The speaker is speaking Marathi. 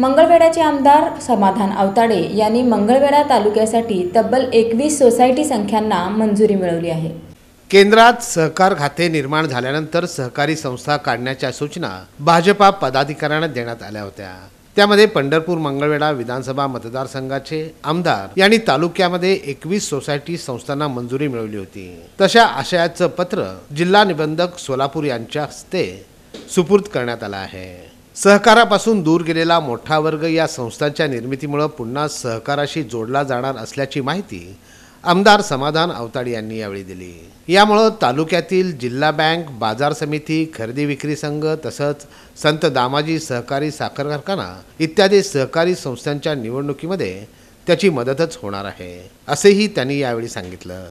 मंगळवेढाचे आमदार समाधान अवताडे यांनी मंगळवेढा तालुक्यासाठी तब्बल एकवीस सोसायटी संख्यांना मंजुरी मिळवली आहे केंद्रात सहकार खाते निर्माण झाल्यानंतर सहकारी संस्था काढण्याच्या सूचना भाजपा पदाधिकाऱ्यांना देण्यात आल्या होत्या त्यामध्ये पंढरपूर मंगळवेढा विधानसभा मतदारसंघाचे आमदार यांनी तालुक्यामध्ये एकवीस सोसायटी संस्थांना मंजुरी मिळवली होती तशा आशयाचं पत्र जिल्हा निबंधक सोलापूर यांच्या हस्ते सुपूर्द करण्यात आलं आहे सहकारापासून दूर गेलेला मोठा वर्ग या संस्थांच्या निर्मितीमुळं पुन्हा सहकाराशी जोडला जाणार असल्याची माहिती आमदार समाधान अवताडे यांनी यावेळी दिली यामुळं तालुक्यातील जिल्हा बँक बाजार समिती खरेदी विक्री संघ तसंच संत दामाजी सहकारी साखर कारखाना इत्यादी सहकारी संस्थांच्या निवडणुकीमध्ये त्याची मदतच होणार आहे असेही त्यांनी यावेळी सांगितलं